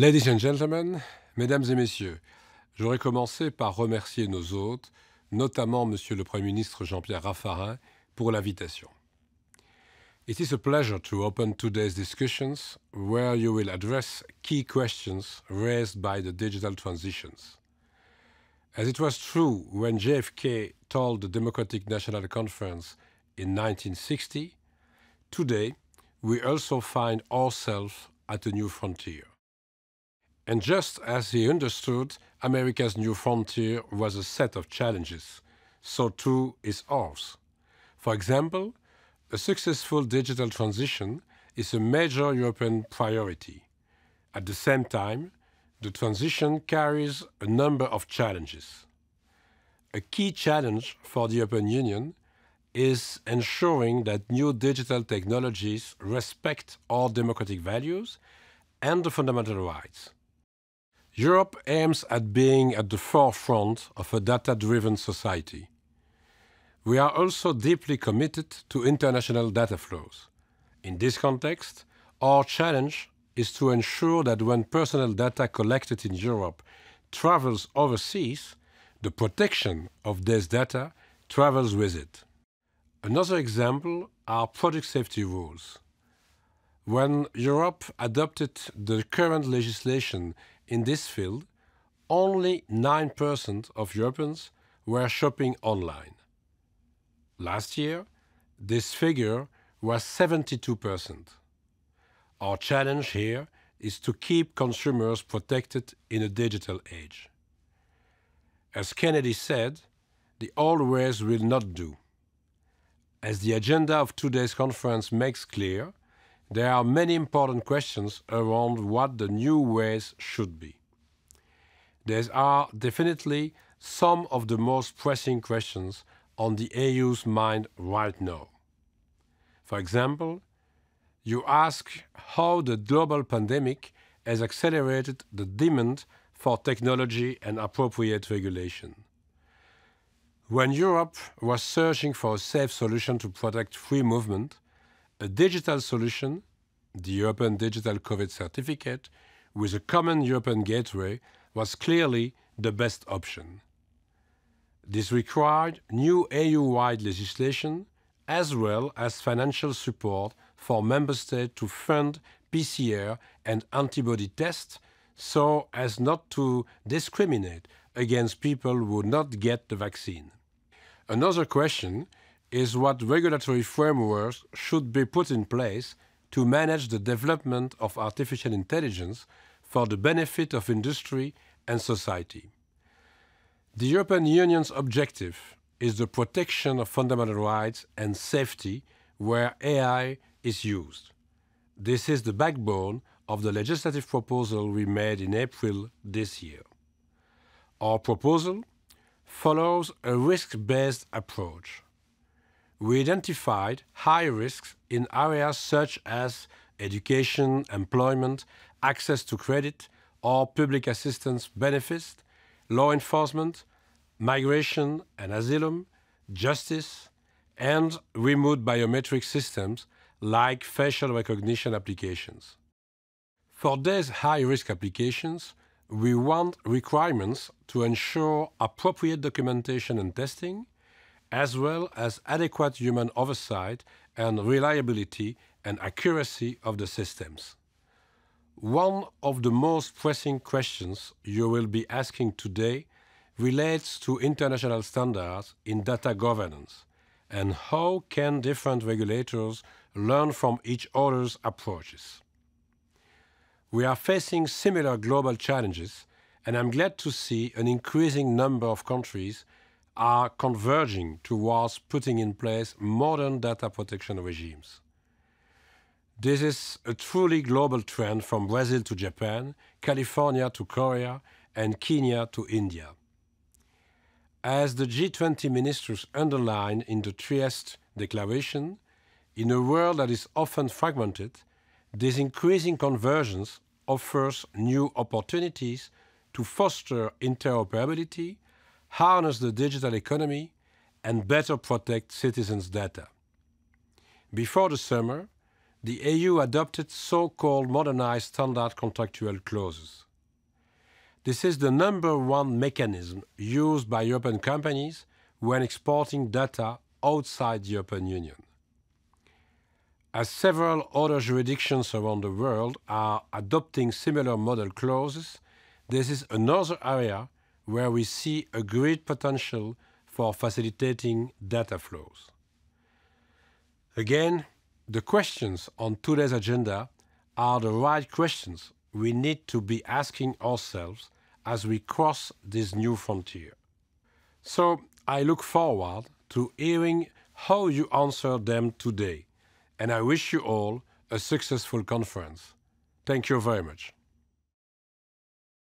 Ladies and gentlemen, mesdames et messieurs, j'aurais commencé par remercier nos hôtes, notamment Monsieur le Premier ministre Jean-Pierre Raffarin, pour l'invitation. It is a pleasure to open today's discussions where you will address key questions raised by the digital transitions. As it was true when JFK told the Democratic National Conference in 1960, today we also find ourselves at a new frontier. And just as he understood, America's new frontier was a set of challenges. So too is ours. For example, a successful digital transition is a major European priority. At the same time, the transition carries a number of challenges. A key challenge for the European Union is ensuring that new digital technologies respect our democratic values and the fundamental rights. Europe aims at being at the forefront of a data-driven society. We are also deeply committed to international data flows. In this context, our challenge is to ensure that when personal data collected in Europe travels overseas, the protection of this data travels with it. Another example are product safety rules. When Europe adopted the current legislation in this field, only 9% of Europeans were shopping online. Last year, this figure was 72%. Our challenge here is to keep consumers protected in a digital age. As Kennedy said, the old ways will not do. As the agenda of today's conference makes clear, there are many important questions around what the new ways should be. There are definitely some of the most pressing questions on the EU's mind right now. For example, you ask how the global pandemic has accelerated the demand for technology and appropriate regulation. When Europe was searching for a safe solution to protect free movement, a digital solution, the European Digital COVID Certificate, with a common European gateway was clearly the best option. This required new EU-wide legislation as well as financial support for member states to fund PCR and antibody tests so as not to discriminate against people who would not get the vaccine. Another question is what regulatory frameworks should be put in place to manage the development of artificial intelligence for the benefit of industry and society. The European Union's objective is the protection of fundamental rights and safety where AI is used. This is the backbone of the legislative proposal we made in April this year. Our proposal follows a risk-based approach we identified high risks in areas such as education, employment, access to credit or public assistance benefits, law enforcement, migration and asylum, justice, and remote biometric systems like facial recognition applications. For these high-risk applications, we want requirements to ensure appropriate documentation and testing, as well as adequate human oversight and reliability and accuracy of the systems. One of the most pressing questions you will be asking today relates to international standards in data governance and how can different regulators learn from each other's approaches. We are facing similar global challenges and I'm glad to see an increasing number of countries are converging towards putting in place modern data protection regimes. This is a truly global trend from Brazil to Japan, California to Korea, and Kenya to India. As the G20 ministers underlined in the Trieste Declaration, in a world that is often fragmented, this increasing convergence offers new opportunities to foster interoperability harness the digital economy, and better protect citizens' data. Before the summer, the EU adopted so-called modernized standard contractual clauses. This is the number one mechanism used by European companies when exporting data outside the European Union. As several other jurisdictions around the world are adopting similar model clauses, this is another area where we see a great potential for facilitating data flows. Again, the questions on today's agenda are the right questions we need to be asking ourselves as we cross this new frontier. So I look forward to hearing how you answer them today, and I wish you all a successful conference. Thank you very much.